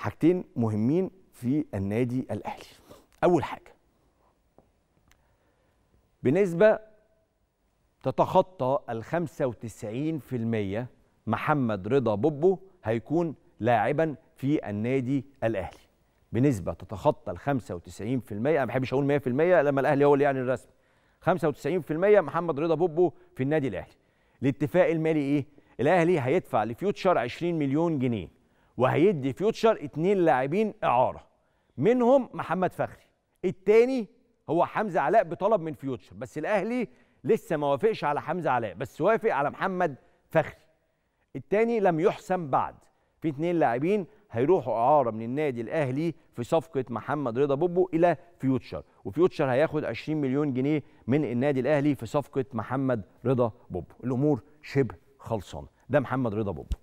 حاجتين مهمين في النادي الاهلي اول حاجه بنسبه تتخطى ال 95% محمد رضا بوبو هيكون لاعبا في النادي الاهلي بنسبه تتخطى ال 95% انا ما بحبش اقول 100% لما الاهلي هو اللي يعني الرسمي 95% محمد رضا بوبو في النادي الاهلي الاتفاق المالي ايه الاهلي هيدفع لفيوتشر 20 مليون جنيه وهيدي فيوتشر اتنين لاعبين اعاره منهم محمد فخري التاني هو حمزه علاء بطلب من فيوتشر بس الاهلي لسه ما وافقش على حمزه علاء بس وافق على محمد فخري التاني لم يحسم بعد في اتنين لاعبين هيروحوا اعاره من النادي الاهلي في صفقه محمد رضا بوبو الى فيوتشر وفيوتشر هياخد 20 مليون جنيه من النادي الاهلي في صفقه محمد رضا بوبو الامور شبه خلصانه ده محمد رضا بوبو